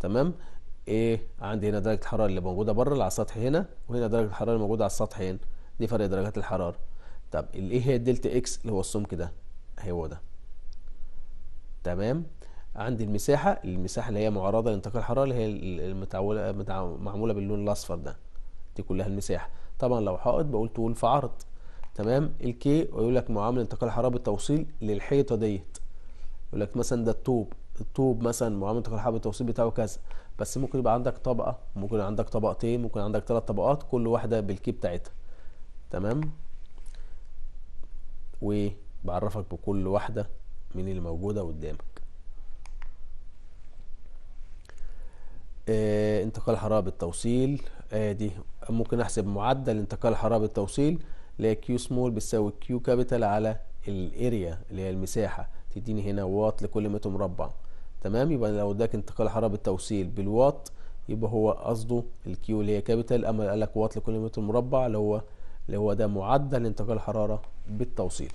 تمام ايه عندي هنا درجه الحراره اللي موجوده بره على السطح هنا وهنا درجه الحراره اللي موجوده على السطح هنا دي فرق درجات الحراره طب الايه هي الدلتا اكس اللي هو السمك ده هو ده تمام عندي المساحة المساحة اللي هي معرضة لانتقال الحرارة اللي هي المتعولة معمولة باللون الأصفر ده دي كلها المساحة طبعا لو حائط بقول طول في عرض تمام الكي ويقول لك معامل انتقال الحرارة بالتوصيل للحيطة ديت يقول لك مثلا ده الطوب الطوب مثلا معامل انتقال الحرارة بالتوصيل بتاعه كذا بس ممكن يبقى عندك طبقة ممكن عندك طبقتين ممكن عندك ثلاث طبقات كل واحدة بالكي بتاعتها تمام وبعرفك بكل واحدة من اللي موجودة قدامك آه، انتقال حراره بالتوصيل ادي آه، ممكن احسب معدل انتقال حراره بالتوصيل اللي هي كيو سمول بتساوي كيو كابيتال على الاريا اللي هي المساحه تديني هنا واط لكل متر مربع تمام يبقى لو اداك انتقال حراره بالتوصيل بالواط يبقى هو قصده الكيو اللي هي كابيتال اما قال لك واط لكل متر مربع اللي هو اللي هو ده معدل انتقال الحراره بالتوصيل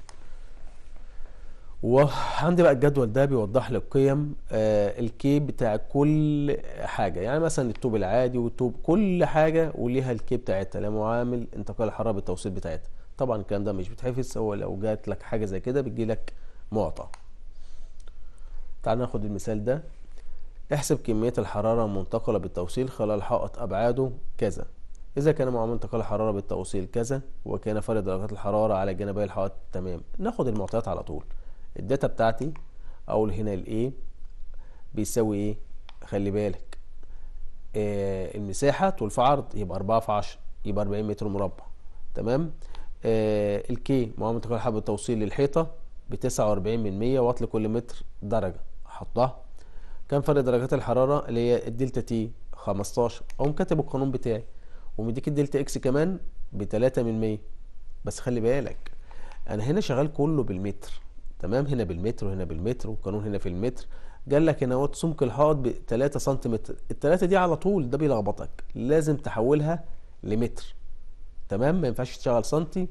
وعندي بقى الجدول ده بيوضح لي القيم آه الكي بتاع كل حاجه يعني مثلا الطوب العادي والطوب كل حاجه وليها الكي بتاعتها لا معامل انتقال الحراره بالتوصيل بتاعتها طبعا الكلام ده مش بيتحفظ هو لو جات لك حاجه زي كده بتجي لك معطى تعال ناخد المثال ده احسب كميه الحراره المنتقله بالتوصيل خلال حائط ابعاده كذا إذا كان معامل انتقال الحرارة بالتوصيل كذا وكان فرق درجات الحرارة على جانبي الحائط تمام ناخد المعطيات على طول الداتا بتاعتي اقول هنا الاي بيساوي ايه خلي بالك آه المساحه طول في عرض يبقى 4 في 10 يبقى 40 متر مربع تمام آه الكي مقاومه كل حبة التوصيل للحيطه ب 49 من 100 واط لكل متر درجه احطها كان فرق درجات الحراره اللي هي الدلتا تي 15 اقوم كاتب القانون بتاعي ومديك الدلتا اكس كمان ب 3 من 100 بس خلي بالك انا هنا شغال كله بالمتر تمام هنا بالمتر وهنا بالمتر والقانون هنا في المتر قال لك هنا اهوت سمك الحائط ب 3 ال 3 دي على طول ده بيلخبطك لازم تحولها لمتر تمام ما ينفعش تشتغل سنتي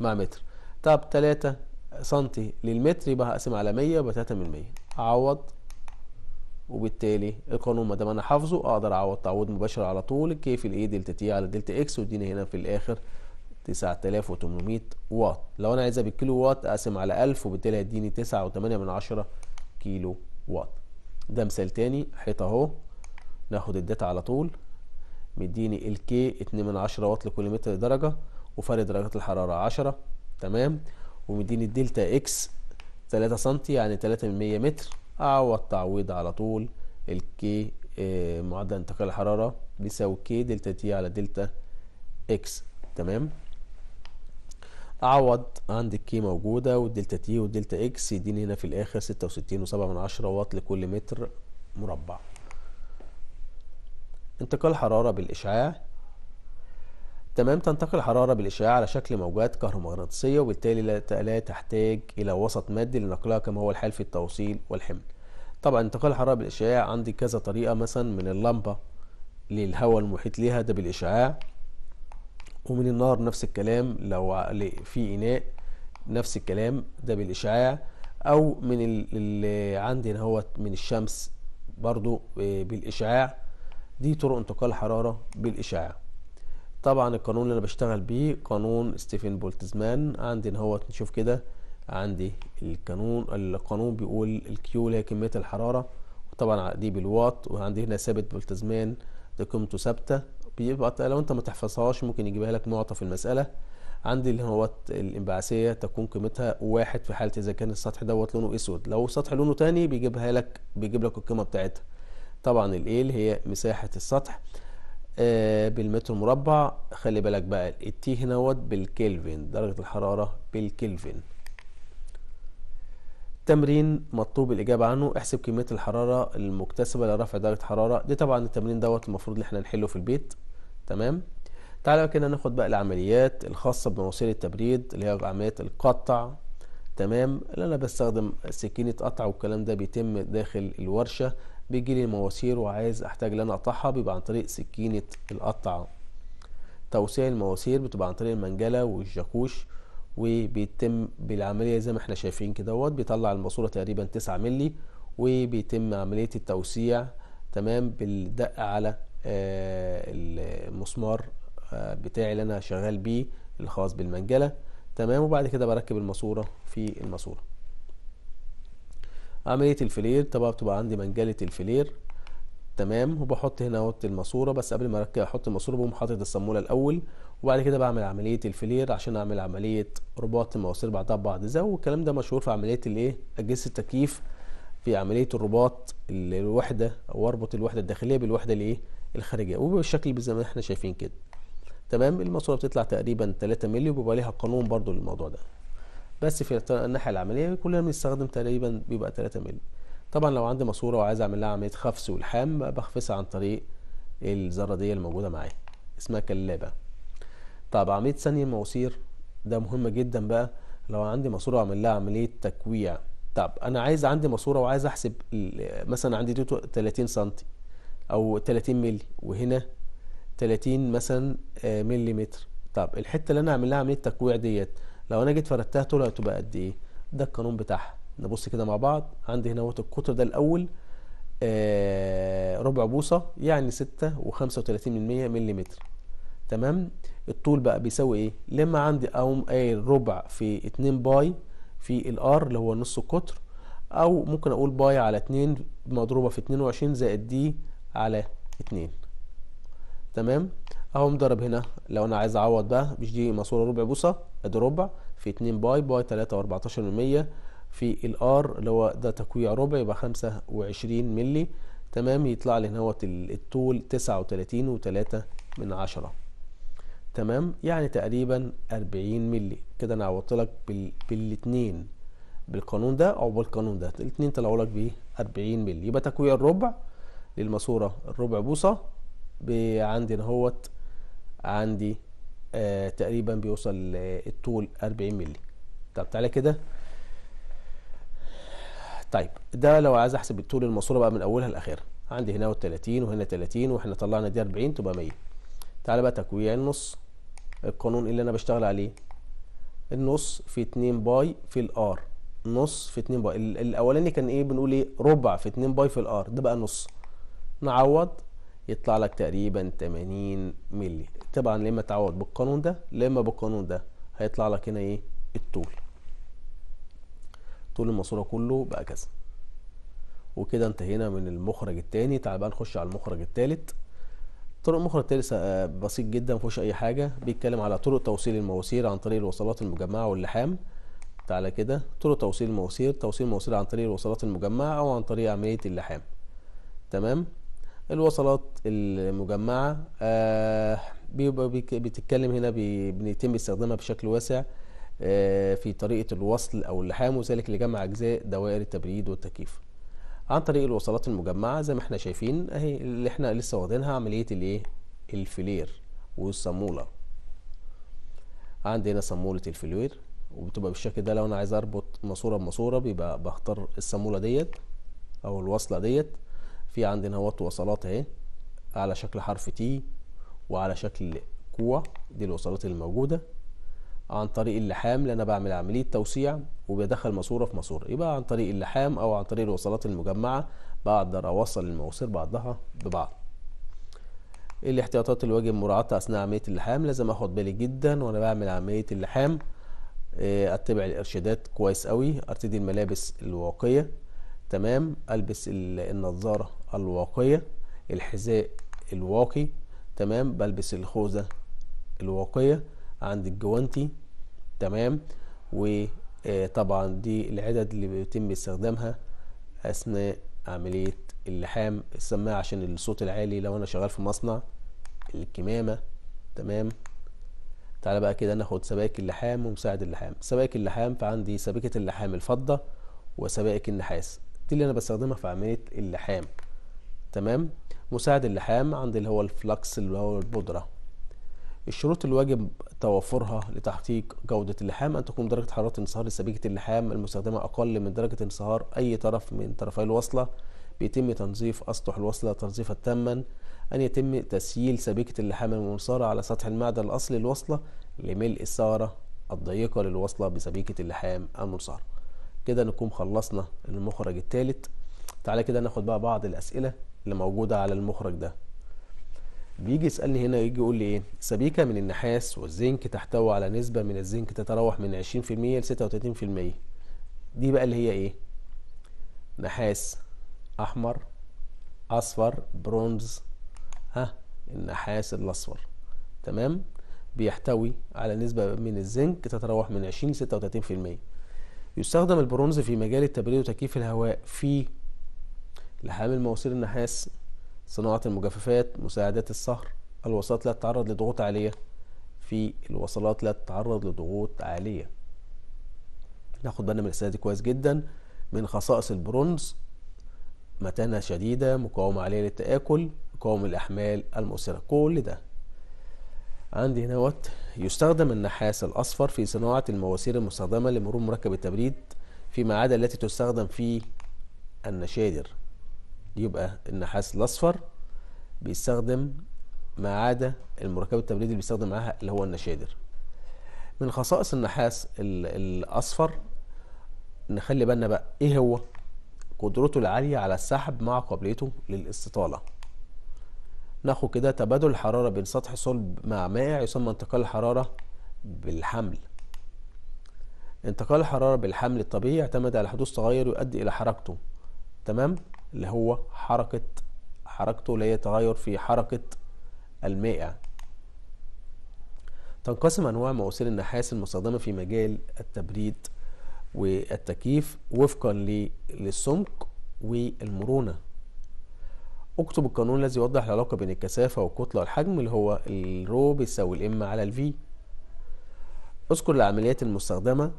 مع متر طب 3 سنتي للمتر يبقى هقسم على 100 يبقى 3 من 100 اعوض وبالتالي القانون ما دام انا حافظه اقدر اعوض تعويض مباشر على طول الكيف الايه دلتا تي على دلتا اكس واديني هنا في الاخر 9800 واط لو انا عايزها بالكيلو واط اقسم على 1000 وبالتالي هيديني 9.8 كيلو واط ده مثال تاني حيطه اهو ناخد الداتا على طول مديني الكي 2 من 10 واط لكل متر درجه وفرق درجات الحراره 10 تمام ومديني الدلتا اكس 3 سم يعني 3 من 100 متر اعوض تعويض على طول الكي آه، معدل انتقال الحراره بيساوي كي دلتا تي على دلتا اكس تمام اعوض عندي الكي موجوده والدلتا تي والدلتا اكس يديني هنا في الاخر 66.7 واط لكل متر مربع انتقال حراره بالاشعاع تمام تنتقل الحرارة بالإشعاع على شكل موجات كهرومغناطيسية وبالتالي لا تحتاج إلى وسط مادي لنقلها كما هو الحال في التوصيل والحمل طبعا انتقال الحرارة بالإشعاع عندي كذا طريقة مثلا من اللمبة للهواء المحيط ليها ده بالإشعاع ومن النار نفس الكلام لو في إناء نفس الكلام ده بالإشعاع أو من اللي عندي هنا هو من الشمس برضو آه، بالإشعاع دي طرق انتقال الحرارة بالإشعاع طبعا القانون اللي أنا بشتغل بيه قانون ستيفن بولتزمان عندي هنا هو نشوف كده عندي القانون القانون بيقول الكيو اللي هي كمية الحرارة وطبعا دي بالواط وعندي هنا ثابت بولتزمان ده قيمته ثابتة بيبقى لو انت ما تحفظهاش ممكن يجيبها لك نقطة في المسألة عندي اللي هو الانبعاثية تكون قيمتها واحد في حالة إذا كان السطح دوت لونه أسود لو السطح لونه تاني بيجيبها لك بيجيب لك القيمة بتاعتها طبعا ال هي مساحة السطح آه، بالمتر مربع خلي بالك بقى التي هنا بالكلفن درجة الحرارة بالكلفن تمرين مطلوب الإجابة عنه احسب كمية الحرارة المكتسبة لرفع درجة حرارة دي طبعا التمرين دوت المفروض اللي احنا نحله في البيت تمام تعالى كده ناخد بقى العمليات الخاصة بمواسير التبريد اللي هي عملية القطع تمام اللي انا بستخدم سكينة قطع والكلام ده بيتم داخل الورشة بيجي لي المواسير وعايز احتاج ان انا اقطعها بيبقى عن طريق سكينة القطع توسيع المواسير بتبقى عن طريق المنجلة والجاكوش وبيتم بالعملية زي ما احنا شايفين كدهوت بيطلع الماسورة تقريبا 9 مللي وبيتم عملية التوسيع تمام بالدق على آه، المسمار آه، بتاعي اللي انا شغال بيه الخاص بالمنجله تمام وبعد كده بركب الماسوره في الماسوره عمليه الفلير طبعا بتبقى عندي منجله الفلير تمام وبحط هنا اهوت الماسوره بس قبل ما اركب احط الماسوره بقوم حاطط الصاموله الاول وبعد كده بعمل عمليه الفلير عشان اعمل عمليه رباط المواسير بعضها ببعض زي والكلام ده مشهور في عمليه الايه اجهزه التكييف في عمليه الرباط الوحده او اربط الوحده الداخليه بالوحده الايه الخارجيه وبالشكل زي ما احنا شايفين كده تمام الماسوره بتطلع تقريبا 3 مللي وبيبقى ليها قانون برضو للموضوع ده بس في الناحيه العمليه كلنا بنستخدم تقريبا بيبقى 3 مللي طبعا لو عندي ماسوره وعايز اعمل لها عمليه خفس والحام بخفسها عن طريق الزراديه الموجوده معايا اسمها كلابه طب عمليه ثانيه المواسير ده مهم جدا بقى لو عندي ماسوره اعمل لها عمليه تكويع طب انا عايز عندي ماسوره وعايز احسب مثلا عندي 30 سم او 30 مللي وهنا 30 مثلا آه، مللي متر طب الحته اللي انا هعمل لها عمليه تكويع ديت لو انا جيت فردتها طولها هتبقى قد ايه ده القانون بتاعها نبص كده مع بعض عندي هنا اهوت القطر ده الاول آه ربع بوصه يعني 6 و35 مللي متر تمام الطول بقى بيساوي ايه لما عندي اقوم قايل ربع في 2 باي في الار اللي هو نص القطر او ممكن اقول باي على 2 مضروبه في 22 زائد دي على اتنين تمام اهو مضرب هنا لو انا عايز اعوض بقى مش دي ماسوره ربع بوصه ادي ربع في 2 باي باي 3 و14 من في الار اللي هو ده تكويع ربع يبقى 25 مللي تمام يطلع لي هنا الطول 39 و3 من 10 تمام يعني تقريبا 40 مللي كده انا عوضت لك بال... بالاثنين بالقانون ده او بالقانون ده الاثنين طلعوا لك ب 40 مللي يبقى تكويع الربع للماسوره الربع بوصه عندي هوت عندي آه تقريبا بيوصل الطول 40 ملي طب تعالى كده طيب ده لو عايز احسب الطول الماسوره بقى من اولها لاخرها عندي هنا 30 وهنا 30 واحنا طلعنا دي 40 تبقى 100 تعالى بقى تكويع النص القانون اللي انا بشتغل عليه النص في 2 باي في الار نص في 2 باي الاولاني كان ايه بنقول ايه ربع في 2 باي في الار ده بقى نص نعوض يطلع لك تقريبا 80 مللي طبعا لما تعوض بالقانون ده لما بالقانون ده هيطلع لك هنا ايه الطول طول الماسوره كله بقى كذا وكده انتهينا من المخرج الثاني تعال بقى نخش على المخرج الثالث طرق المخرج الثالث بسيط جدا مفيهوش اي حاجه بيتكلم على طرق توصيل المواسير عن طريق الوصلات المجمعه واللحام تعالى كده طرق توصيل المواسير توصيل المواسير عن طريق الوصلات المجمعه او عن طريق عمليه اللحام تمام الوصلات المجمعة آه، بيبقى بتتكلم هنا بيتم استخدامها بشكل واسع آه، في طريقة الوصل أو اللحام وذلك لجمع أجزاء دوائر التبريد والتكييف عن طريق الوصلات المجمعة زي ما احنا شايفين اهي اللي احنا لسه واخدينها عملية الايه الفلير والصامولة عندي هنا صامولة الفلير وبتبقى بالشكل ده لو انا عايز اربط ماسورة بماسورة بيبقى بختار الصامولة ديت او الوصلة ديت في عندنا وات وصلات اهي على شكل حرف تي وعلى شكل كوع دي الوصلات الموجودة عن طريق اللحام لأن أنا بعمل عملية توسيع وبدخل ماسورة في ماسورة يبقى عن طريق اللحام أو عن طريق الوصلات المجمعة بقدر أوصل المواسير بعضها ببعض الاحتياطات اللي واجب مراعاتها أثناء عملية اللحام لازم أخد بالي جدا وأنا بعمل عملية اللحام آه، أتبع الإرشادات كويس قوي أرتدي الملابس الواقية تمام ألبس النظارة الواقية الحذاء الواقي تمام بلبس الخوذة الواقية عند الجوانتي تمام وطبعا آه، دي العدد اللي بيتم استخدامها أثناء عملية اللحام السماعة عشان الصوت العالي لو أنا شغال في مصنع الكمامة تمام تعالى بقى كده ناخد سبائك اللحام ومساعد اللحام سبائك اللحام فعندي سبيكة اللحام الفضة وسبائك النحاس دي اللي أنا بستخدمها في عملية اللحام تمام مساعد اللحام عند اللي هو الفلكس اللي هو البودرة الشروط الواجب توفرها لتحقيق جودة اللحام أن تكون درجة حرارة انصهار لسبيكة اللحام المستخدمة أقل من درجة انصهار أي طرف من طرفي الوصلة بيتم تنظيف أسطح الوصلة تنظيفا تاما أن يتم تسييل سبيكة اللحام المنصارة على سطح المعدن الأصلي للوصلة لملء الثغرة الضيقة للوصلة بسبيكة اللحام المنصارة كده نكون خلصنا المخرج الثالث تعالى كده ناخد بقى بعض الأسئلة اللي موجودة على المخرج ده بيجي يسألني هنا يجي يقول لي ايه سبيكة من النحاس والزنك تحتوي على نسبة من الزنك تتراوح من 20% ل 36% دي بقى اللي هي ايه نحاس احمر اصفر برونز ها النحاس الاصفر تمام بيحتوي على نسبة من الزنك تتراوح من 20 ل 36% يستخدم البرونز في مجال التبريد وتكييف الهواء في لحامل المواسير النحاس صناعة المجففات مساعدات الصهر الوصلات لا تتعرض لضغوط عالية في الوصلات لا تتعرض لضغوط عالية ناخد بالنا من الأسئلة دي كويس جدا من خصائص البرونز متانة شديدة مقاومة عالية للتآكل مقاومة الأحمال المؤثرة كل ده عندي هنا وات يستخدم النحاس الأصفر في صناعة المواسير المستخدمة لمرور مركب التبريد فيما عدا التي تستخدم في النشادر يبقى النحاس الاصفر بيستخدم ما عدا المركب التبريد اللي بيستخدم معاها اللي هو النشادر من خصائص النحاس الاصفر نخلي بالنا بقى ايه هو قدرته العاليه على السحب مع قابليته للاستطاله ناخد كده تبادل الحراره بين سطح صلب مع مائع يسمى انتقال الحراره بالحمل انتقال الحراره بالحمل الطبيعي يعتمد على حدوث تغير يؤدي الى حركته تمام اللي هو حركة حركته اللي هي تغير في حركة المائع تنقسم أنواع مواسير النحاس المستخدمة في مجال التبريد والتكييف وفقا للسمك والمرونة اكتب القانون الذي يوضح العلاقة بين الكثافة والكتلة والحجم اللي هو الرو بيساوي الام على الفي اذكر العمليات المستخدمة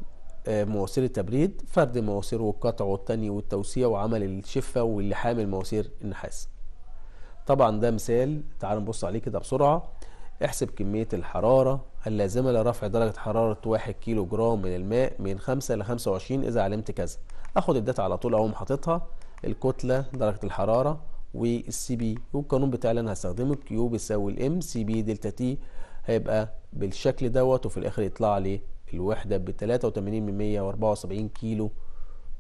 مواسير التبريد فرد مواسير والقطع والتاني والتوسيع وعمل الشفة واللي حامل مواسير النحاس طبعا ده مثال تعال نبص عليه كده بسرعة احسب كمية الحرارة اللازمة لرفع درجة حرارة واحد كيلو جرام من الماء من خمسة لخمسة وعشرين إذا علمت كذا أخد الداتا على طول أقوم حاططها الكتلة درجة الحرارة والسي بي والقانون بتاعي اللي أنا هستخدمه كيو بيساوي الام سي بي دلتا تي هيبقى بالشكل دوت وفي الآخر يطلع لي الوحدة ب 83 من 174 كيلو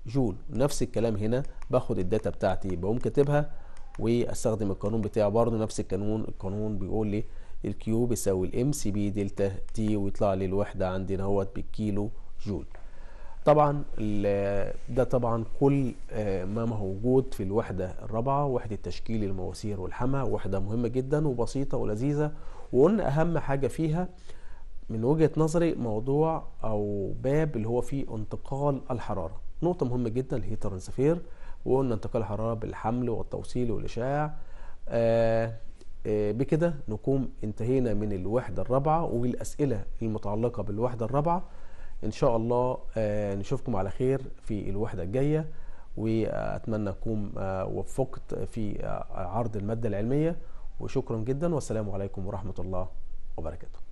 جول نفس الكلام هنا باخد الداتا بتاعتي بقوم كاتبها واستخدم القانون بتاعه برضه نفس القانون القانون بيقول لي الكيو بيساوي الام سي بي دلتا تي ويطلع لي الوحدة عندنا اهوت بالكيلو جول طبعا ده طبعا كل آه، ما موجود في الوحدة الرابعة وحدة تشكيل المواسير والحمى وحدة مهمة جدا وبسيطة ولذيذة وقلنا أهم حاجة فيها من وجهة نظري موضوع أو باب اللي هو فيه انتقال الحرارة نقطة مهمة جدا اللي هي ترانسفير وقلنا انتقال الحرارة بالحمل والتوصيل والإشعاع آه، آه، بكده نكون انتهينا من الوحدة الرابعة والأسئلة المتعلقة بالوحدة الرابعة إن شاء الله آه، نشوفكم على خير في الوحدة الجاية وأتمنى أكون وفقت في عرض المادة العلمية وشكرا جدا والسلام عليكم ورحمة الله وبركاته